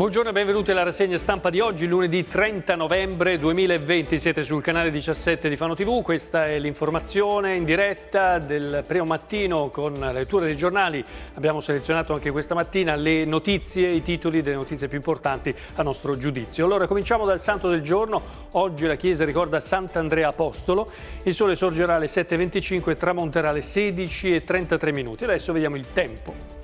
Buongiorno e benvenuti alla rassegna stampa di oggi, lunedì 30 novembre 2020. Siete sul canale 17 di Fano TV. Questa è l'informazione in diretta del primo mattino con la lettura dei giornali. Abbiamo selezionato anche questa mattina le notizie, i titoli delle notizie più importanti a nostro giudizio. Allora, cominciamo dal santo del giorno. Oggi la Chiesa ricorda Sant'Andrea Apostolo. Il sole sorgerà alle 7.25 e tramonterà alle 16.33 minuti. Adesso vediamo il tempo.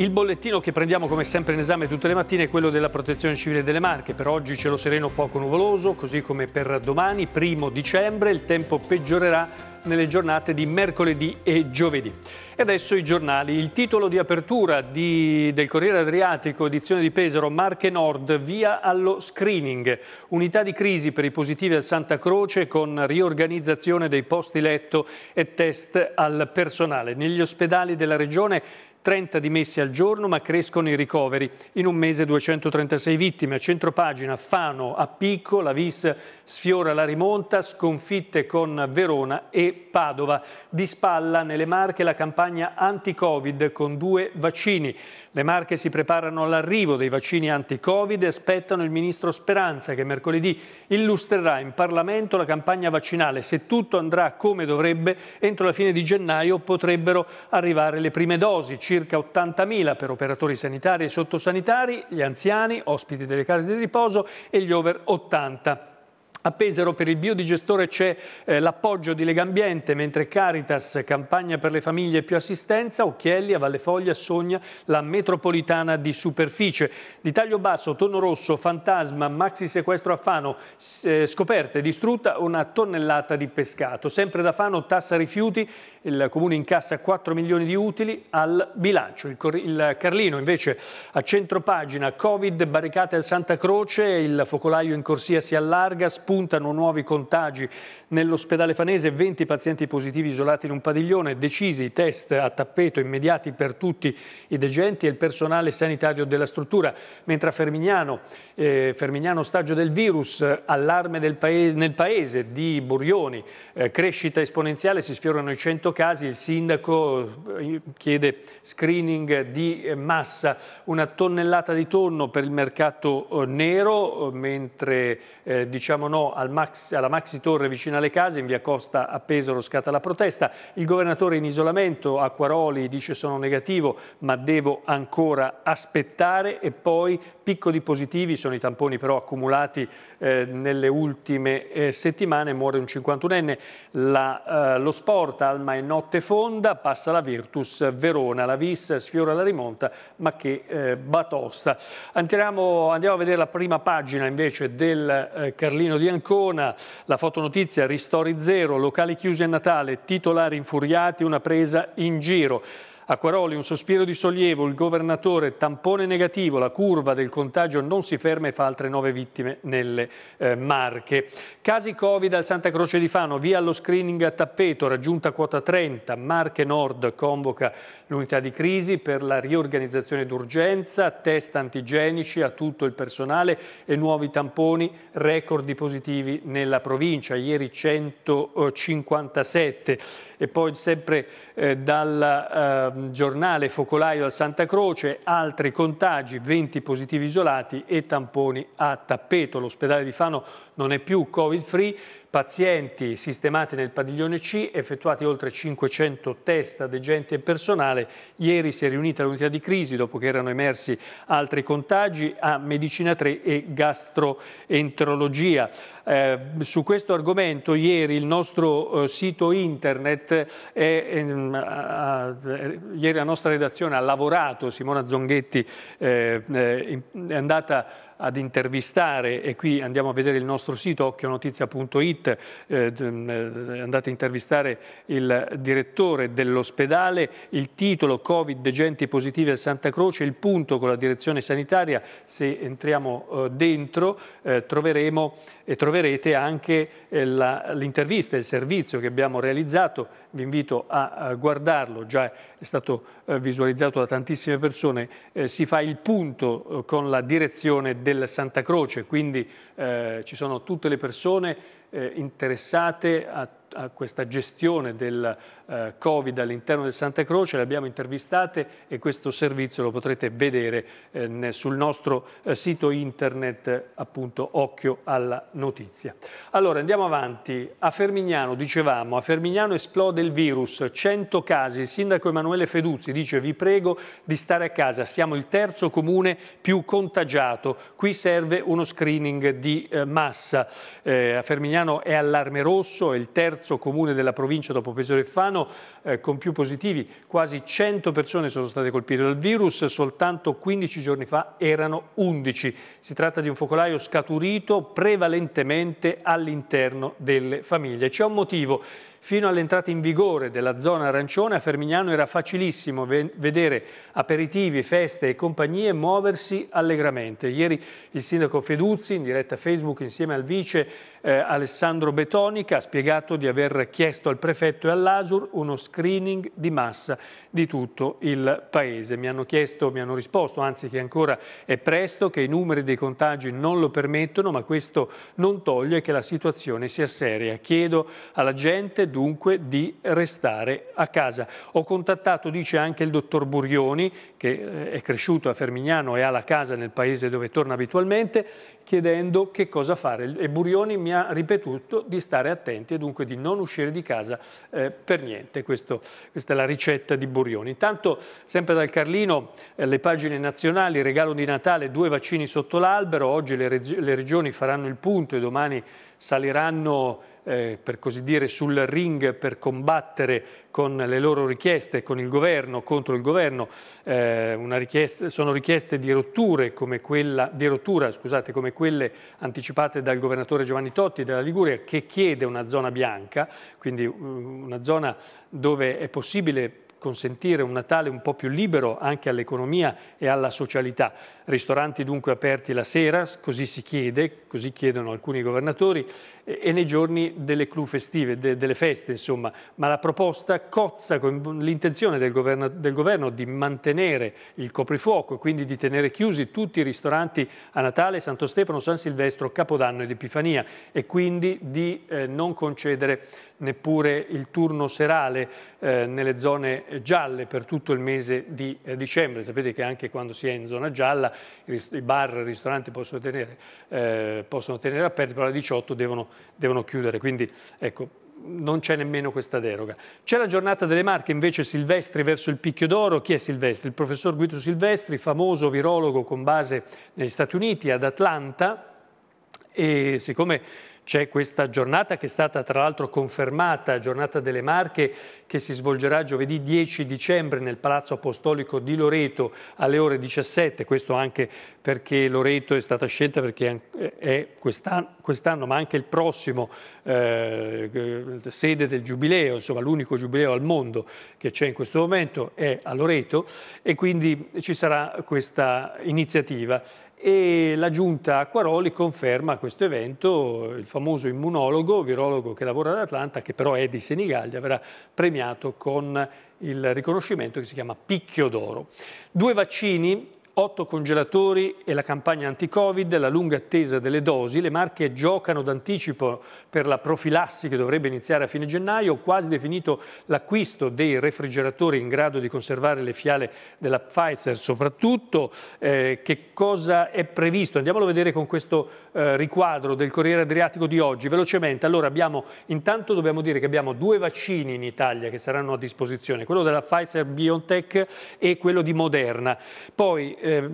Il bollettino che prendiamo come sempre in esame tutte le mattine è quello della protezione civile delle Marche. Per oggi cielo sereno poco nuvoloso, così come per domani, primo dicembre, il tempo peggiorerà nelle giornate di mercoledì e giovedì. E adesso i giornali. Il titolo di apertura di, del Corriere Adriatico, edizione di Pesaro, Marche Nord, via allo screening. Unità di crisi per i positivi a Santa Croce con riorganizzazione dei posti letto e test al personale. Negli ospedali della regione 30 dimessi al giorno ma crescono i ricoveri. In un mese 236 vittime. A centropagina Fano a picco, la Vis sfiora la rimonta, sconfitte con Verona e Padova. Di spalla nelle Marche la campagna anti-Covid con due vaccini. Le Marche si preparano all'arrivo dei vaccini anti-Covid e aspettano il ministro Speranza che mercoledì illustrerà in Parlamento la campagna vaccinale. Se tutto andrà come dovrebbe, entro la fine di gennaio potrebbero arrivare le prime dosi, circa 80.000 per operatori sanitari e sottosanitari, gli anziani, ospiti delle case di riposo e gli over 80. A Pesaro per il biodigestore c'è eh, l'appoggio di Legambiente, mentre Caritas, campagna per le famiglie più assistenza, Occhielli, a Valle Foglia, sogna la metropolitana di superficie. Di taglio basso, tono rosso, fantasma, maxi sequestro a Fano, eh, scoperta e distrutta una tonnellata di pescato. Sempre da Fano, tassa rifiuti, il comune incassa 4 milioni di utili al bilancio. Il, il Carlino invece a centro pagina, Covid, barricate al Santa Croce, il focolaio in corsia si allarga, Spuntano nuovi contagi nell'ospedale Fanese, 20 pazienti positivi isolati in un padiglione, decisi i test a tappeto immediati per tutti i degenti e il personale sanitario della struttura. Mentre a Fermignano, eh, Fermignano ostaggio del virus, allarme del paese, nel paese di Burioni, eh, crescita esponenziale, si sfiorano i 100 casi, il sindaco eh, chiede screening di eh, massa, una tonnellata di tonno per il mercato eh, nero, mentre diciamo no no Max, alla maxi torre vicino alle case, in via Costa a Pesaro scatta la protesta. Il governatore in isolamento, a Quaroli dice sono negativo ma devo ancora aspettare e poi Piccoli positivi sono i tamponi però accumulati eh, nelle ultime eh, settimane, muore un 51enne, la, eh, lo sport Alma e notte fonda, passa la Virtus Verona, la Vis sfiora la rimonta ma che eh, batosta. Andiamo, andiamo, a vedere la prima pagina invece del eh, Carlino di Ancona, la fotonotizia Ristori Zero, locali chiusi a Natale, titolari infuriati, una presa in giro. A Quaroli un sospiro di sollievo, il governatore tampone negativo, la curva del contagio non si ferma e fa altre nove vittime nelle eh, Marche. Casi Covid al Santa Croce di Fano, via allo screening a tappeto, raggiunta quota 30, Marche Nord convoca l'unità di crisi per la riorganizzazione d'urgenza, test antigenici a tutto il personale e nuovi tamponi, record di positivi nella provincia, ieri 157 e poi sempre eh, dalla eh, giornale focolaio al Santa Croce, altri contagi, 20 positivi isolati e tamponi a tappeto. L'ospedale di Fano non è più covid free, pazienti sistemati nel padiglione C, effettuati oltre 500 test ad e personale. Ieri si è riunita l'unità di crisi dopo che erano emersi altri contagi a medicina 3 e gastroenterologia. Eh, su questo argomento ieri il nostro eh, sito internet, è, è, ehm, a, ieri la nostra redazione ha lavorato, Simona Zonghetti eh, eh è andata ad intervistare, e qui andiamo a vedere il nostro sito occhionotizia.it, eh, mm, eh, andate a intervistare il direttore dell'ospedale, il titolo Covid degenti positivi a Santa Croce, il punto con la direzione sanitaria, se entriamo eh, dentro eh, troveremo e troverete anche eh, l'intervista, il servizio che abbiamo realizzato vi invito a guardarlo, già è stato eh, visualizzato da tantissime persone, eh, si fa il punto eh, con la direzione del Santa Croce, quindi ci sono tutte le persone interessate a, a questa gestione del eh, Covid all'interno del Santa Croce, le abbiamo intervistate e questo servizio lo potrete vedere eh, sul nostro eh, sito internet, appunto Occhio alla Notizia. Allora andiamo avanti, a Fermignano dicevamo, a Fermignano esplode il virus, 100 casi, il sindaco Emanuele Feduzzi dice vi prego di stare a casa, siamo il terzo comune più contagiato, qui serve uno screening di eh, massa, eh, a Fermignano è allarme rosso, è il terzo comune della provincia dopo Pesaro e Fano, anno eh, con più positivi. Quasi 100 persone sono state colpite dal virus, soltanto 15 giorni fa erano 11. Si tratta di un focolaio scaturito prevalentemente all'interno delle famiglie. C'è un motivo. Fino all'entrata in vigore della zona arancione a Fermignano era facilissimo vedere aperitivi, feste e compagnie muoversi allegramente. Ieri il sindaco Feduzzi, in diretta Facebook, insieme al vice eh, Alessandro Betonica, ha spiegato di aver chiesto al prefetto e all'ASUR uno screening di massa di tutto il paese. Mi hanno chiesto, mi hanno risposto, anzi che ancora è presto, che i numeri dei contagi non lo permettono, ma questo non toglie che la situazione sia seria. Chiedo alla gente dunque di restare a casa. Ho contattato, dice anche il dottor Burioni, che eh, è cresciuto a Fermignano e ha la casa nel paese dove torna abitualmente, chiedendo che cosa fare e Burioni mi ha ripetuto di stare attenti e dunque di non uscire di casa eh, per niente. Questo, questa è la ricetta di Burioni. Intanto, sempre dal Carlino, eh, le pagine nazionali, regalo di Natale, due vaccini sotto l'albero, oggi le, reg le regioni faranno il punto e domani saliranno eh, per così dire, sul ring per combattere con le loro richieste, con il governo, contro il governo. Eh, richiesta, sono richieste di, come quella, di rottura scusate, come quelle anticipate dal governatore Giovanni Totti della Liguria, che chiede una zona bianca, quindi uh, una zona dove è possibile consentire un Natale un po' più libero anche all'economia e alla socialità. Ristoranti dunque aperti la sera, così si chiede, così chiedono alcuni governatori, e nei giorni delle clou festive, de, delle feste insomma, ma la proposta cozza con l'intenzione del governo, del governo di mantenere il coprifuoco e quindi di tenere chiusi tutti i ristoranti a Natale, Santo Stefano, San Silvestro, Capodanno ed Epifania e quindi di eh, non concedere neppure il turno serale eh, nelle zone gialle per tutto il mese di eh, dicembre. Sapete che anche quando si è in zona gialla i, bar, i ristoranti possono tenere, eh, possono tenere aperti, però alle 18 devono devono chiudere, quindi ecco, non c'è nemmeno questa deroga. C'è la giornata delle Marche, invece Silvestri verso il picchio d'oro. Chi è Silvestri? Il professor Guido Silvestri, famoso virologo con base negli Stati Uniti, ad Atlanta, e siccome c'è questa giornata che è stata tra l'altro confermata, giornata delle Marche, che si svolgerà giovedì 10 dicembre nel Palazzo Apostolico di Loreto alle ore 17, questo anche perché Loreto è stata scelta perché è quest'anno, quest ma anche il prossimo eh, sede del Giubileo, insomma l'unico Giubileo al mondo che c'è in questo momento è a Loreto e quindi ci sarà questa iniziativa e la giunta Acquaroli conferma questo evento il famoso immunologo, virologo che lavora ad Atlanta, che però è di Senigallia, verrà premiato con il riconoscimento che si chiama Picchio d'Oro. Due vaccini otto congelatori e la campagna anti-Covid, la lunga attesa delle dosi, le marche giocano d'anticipo per la profilassi che dovrebbe iniziare a fine gennaio, quasi definito l'acquisto dei refrigeratori in grado di conservare le fiale della Pfizer soprattutto. Eh, che cosa è previsto? Andiamolo a vedere con questo eh, riquadro del Corriere Adriatico di oggi, velocemente. Allora abbiamo, intanto dobbiamo dire che abbiamo due vaccini in Italia che saranno a disposizione, quello della Pfizer BioNTech e quello di Moderna. Poi, eh, eh,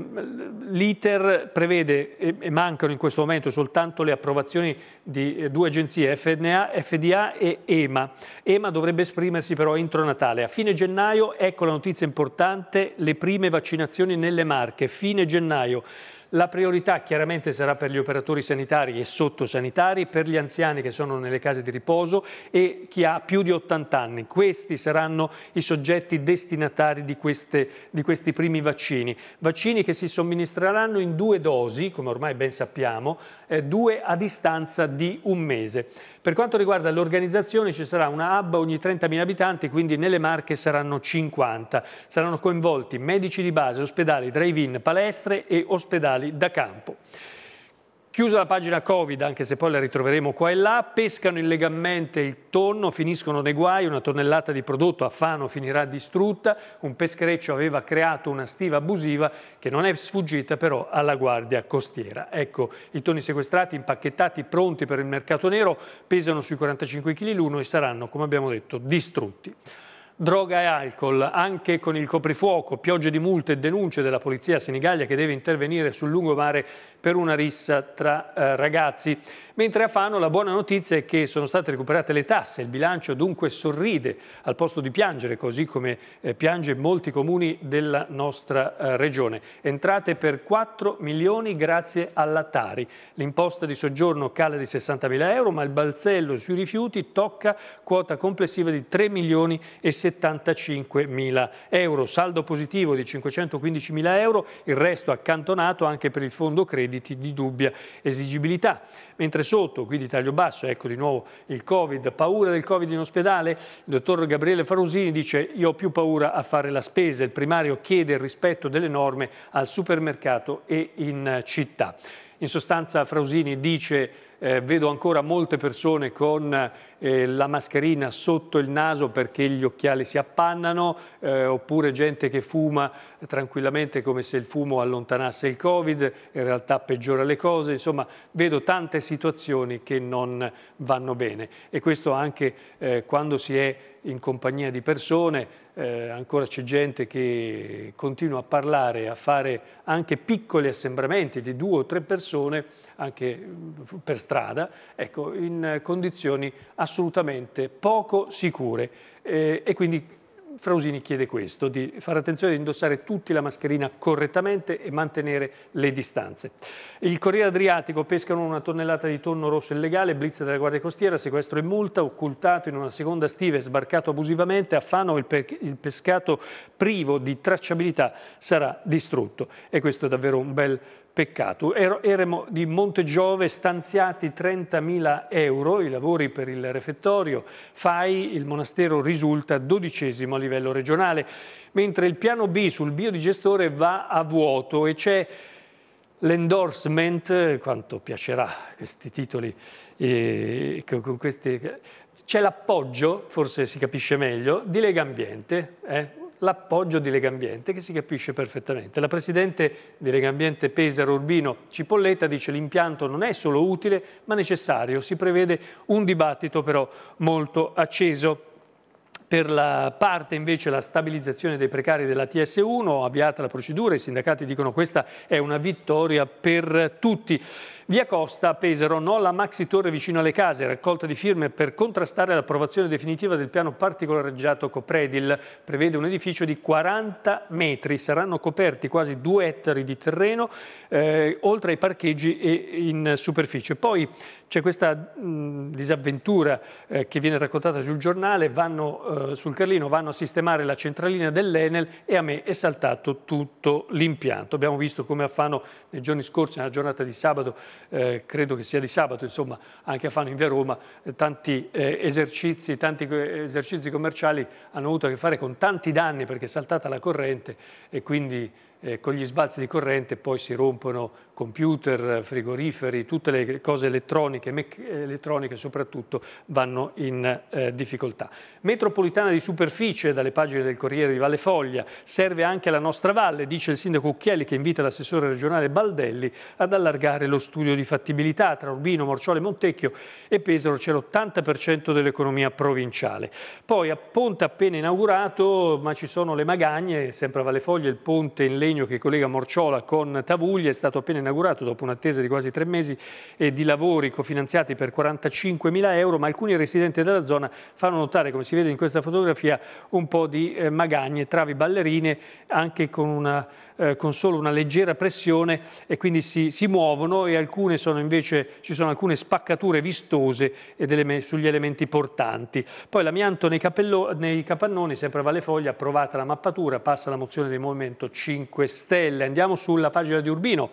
l'iter prevede, e, e, mancano in questo momento soltanto le approvazioni di eh, due agenzie, FNA, FDA e EMA. EMA dovrebbe esprimersi però entro Natale. A fine gennaio, ecco la notizia importante, le prime vaccinazioni nelle Marche, fine gennaio. La priorità chiaramente sarà per gli operatori sanitari e sottosanitari, per gli anziani che sono nelle case di riposo e chi ha più di 80 anni. Questi saranno i soggetti destinatari di, queste, di questi primi vaccini. Vaccini che si somministreranno in due dosi, come ormai ben sappiamo, eh, due a distanza di un mese. Per quanto riguarda l'organizzazione ci sarà una hub ogni 30.000 abitanti, quindi nelle Marche saranno 50. Saranno coinvolti medici di base, ospedali, drive-in, palestre e ospedali mondiali da campo. Chiusa la pagina Covid, anche se poi la ritroveremo qua e là, pescano illegalmente il tonno, finiscono nei guai, una tonnellata di prodotto a Fano finirà distrutta, un peschereccio aveva creato una stiva abusiva che non è sfuggita però alla guardia costiera. Ecco, i tonni sequestrati, impacchettati, pronti per il mercato nero, pesano sui 45 kg l'uno e saranno, come abbiamo detto, distrutti droga e alcol, anche con il coprifuoco, piogge di multe e denunce della polizia a Senigallia che deve intervenire sul lungomare per una rissa tra eh, ragazzi. Mentre a Fano la buona notizia è che sono state recuperate le tasse, il bilancio dunque sorride al posto di piangere, così come eh, piange molti comuni della nostra eh, regione. Entrate per 4 milioni grazie alla Tari. L'imposta di soggiorno cala di 60 mila euro, ma il balzello sui rifiuti tocca quota complessiva di 3 milioni e 75 mila euro. Saldo positivo di 515 mila euro, il resto accantonato anche per il fondo credito redditi di dubbia esigibilità. Mentre sotto, qui di taglio basso, ecco di nuovo il Covid, paura del Covid in ospedale, il dottor Gabriele Farusini dice io ho più paura a fare la spesa, il primario chiede il rispetto delle norme al supermercato e in città. In sostanza Frausini dice eh, vedo ancora molte persone con eh, la mascherina sotto il naso perché gli occhiali si appannano, eh, oppure gente che fuma tranquillamente come se il fumo allontanasse il Covid, in realtà peggiora le cose, insomma vedo tante situazioni che non vanno bene e questo anche eh, quando si è in compagnia di persone eh, ancora c'è gente che continua a parlare, a fare anche piccoli assembramenti di due o tre persone, anche mm, per strada, ecco, in condizioni assolutamente poco sicure. Eh, e quindi Frausini chiede questo, di fare attenzione di indossare tutti la mascherina correttamente e mantenere le distanze. Il Corriere Adriatico pescano una tonnellata di tonno rosso illegale, blitz della Guardia Costiera, sequestro in multa, occultato in una seconda stiva e sbarcato abusivamente, a Fano il, il pescato privo di tracciabilità sarà distrutto. E questo è davvero un bel peccato. Eremo di Montegiove stanziati 30.000 euro, i lavori per il refettorio, FAI, il monastero risulta dodicesimo all'interno livello regionale, mentre il piano B sul biodigestore va a vuoto e c'è l'endorsement, quanto piacerà questi titoli, eh, c'è l'appoggio, forse si capisce meglio, di Lega Ambiente, eh, l'appoggio di Lega Ambiente che si capisce perfettamente. La presidente di Lega Ambiente Pesaro Urbino Cipolletta dice che l'impianto non è solo utile ma necessario, si prevede un dibattito però molto acceso. Per la parte invece la stabilizzazione dei precari della TS1, avviata la procedura, i sindacati dicono questa è una vittoria per tutti. Via Costa a Pesaro, no alla maxi torre vicino alle case, raccolta di firme per contrastare l'approvazione definitiva del piano particolareggiato Copredil. Prevede un edificio di 40 metri, saranno coperti quasi due ettari di terreno, eh, oltre ai parcheggi e in superficie. Poi c'è questa mh, disavventura eh, che viene raccontata sul giornale, vanno, eh, sul Carlino vanno a sistemare la centralina dell'Enel e a me è saltato tutto l'impianto. Abbiamo visto come a Fano nei giorni scorsi, nella giornata di sabato, eh, credo che sia di sabato, insomma, anche a Fano in via Roma, eh, tanti eh, esercizi, tanti esercizi commerciali hanno avuto a che fare con tanti danni perché è saltata la corrente e quindi eh, con gli sbalzi di corrente poi si rompono computer, frigoriferi, tutte le cose elettroniche, elettroniche soprattutto, vanno in eh, difficoltà. Metropolitana di superficie, dalle pagine del Corriere di Valle Foglia, serve anche alla nostra valle, dice il sindaco Cucchielli che invita l'assessore regionale Baldelli ad allargare lo studio di fattibilità tra Urbino, Morciole, Montecchio e Pesaro c'è l'80% dell'economia provinciale. Poi a Ponte appena inaugurato, ma ci sono le magagne, sempre a Valle Foglia, il ponte in legno legno che collega Morciola con Tavuglia è stato appena inaugurato dopo un'attesa di quasi tre mesi e di lavori cofinanziati per 45 mila euro, ma alcuni residenti della zona fanno notare, come si vede in questa fotografia, un po' di eh, magagne, travi ballerine, anche con una eh, con solo una leggera pressione e quindi si, si muovono e alcune sono invece, ci sono alcune spaccature vistose eleme, sugli elementi portanti. Poi l'amianto nei, nei capannoni, sempre a Vallefoglia, approvata la mappatura, passa la mozione del Movimento 5 Stelle. Andiamo sulla pagina di Urbino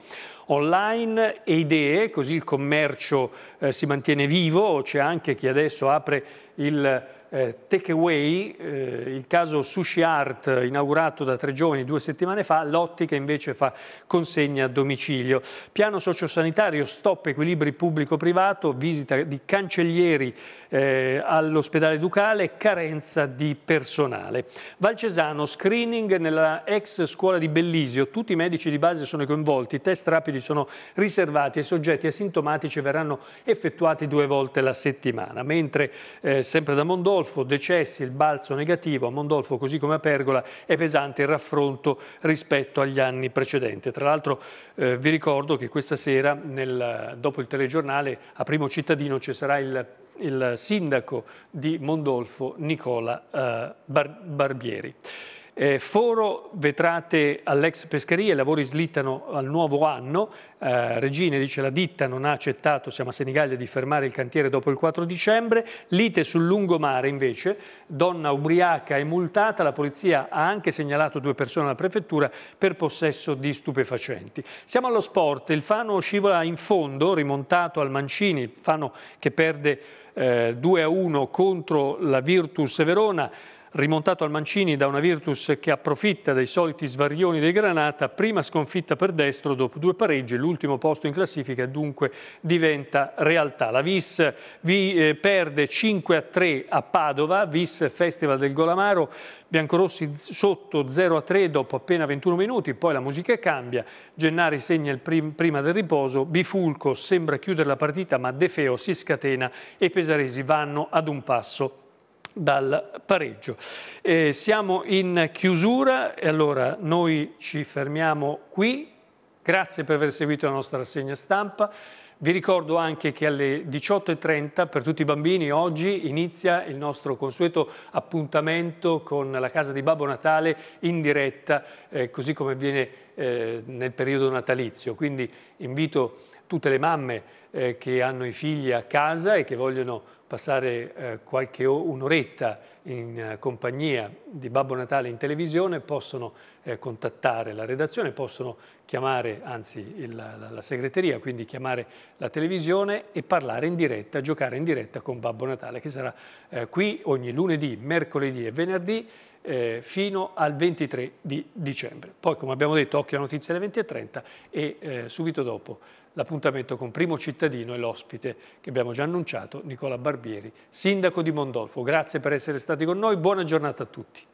online e idee, così il commercio eh, si mantiene vivo, c'è anche chi adesso apre il eh, Takeaway, eh, il caso Sushi Art inaugurato da tre giovani due settimane fa, l'ottica invece fa consegna a domicilio. Piano sociosanitario, stop equilibri pubblico-privato, visita di cancellieri eh, all'ospedale Ducale, carenza di personale. Valcesano, screening nella ex scuola di Bellisio, tutti i medici di base sono coinvolti, i test rapidi sono riservati e soggetti asintomatici verranno effettuati due volte la settimana, mentre eh, sempre da Mondolfo Mondolfo, decessi, il balzo negativo a Mondolfo così come a Pergola è pesante il raffronto rispetto agli anni precedenti. Tra l'altro eh, vi ricordo che questa sera nel, dopo il telegiornale a Primo Cittadino ci sarà il il sindaco di Mondolfo Nicola eh, Bar Barbieri. Eh, foro, vetrate all'ex pescheria, i lavori slittano al nuovo anno, eh, Regine dice la ditta non ha accettato, siamo a Senigallia, di fermare il cantiere dopo il 4 dicembre, lite sul lungomare invece, donna ubriaca e multata, la polizia ha anche segnalato due persone alla prefettura per possesso di stupefacenti. Siamo allo sport, il Fano scivola in fondo, rimontato al Mancini, Fano che perde eh, 2 a 1 contro la Virtus Verona, rimontato al Mancini da una Virtus che approfitta dei soliti svarioni dei Granata, prima sconfitta per destro dopo due pareggi, l'ultimo posto in classifica dunque diventa realtà. La Vis vi, eh, perde 5 a 3 a Padova, Vis Festival del Golamaro, Biancorossi sotto 0 a 3 dopo appena 21 minuti, poi la musica cambia, Gennari segna il prim prima del riposo, Bifulco sembra chiudere la partita ma De Feo si scatena e i Pesaresi vanno ad un passo dal pareggio. Eh, siamo in chiusura e allora noi ci fermiamo qui. Grazie per aver seguito la nostra rassegna stampa. Vi ricordo anche che alle 18.30 per tutti i bambini oggi inizia il nostro consueto appuntamento con la casa di Babbo Natale in diretta, eh, così come avviene eh, nel periodo natalizio. Quindi invito tutte le mamme eh, che hanno i figli a casa e che vogliono passare eh, qualche un'oretta in eh, compagnia di Babbo Natale in televisione possono eh, contattare la redazione, possono chiamare, anzi il, la, la, segreteria, quindi chiamare la televisione e parlare in diretta, giocare in diretta con Babbo Natale che sarà eh, qui ogni lunedì, mercoledì e venerdì eh, fino al 23 di dicembre. Poi come abbiamo detto occhio a notizie alle 20.30 e eh, subito dopo l'appuntamento con Primo Cittadino e l'ospite che abbiamo già annunciato, Nicola Barbieri, sindaco di Mondolfo. Grazie per essere stati con noi, buona giornata a tutti.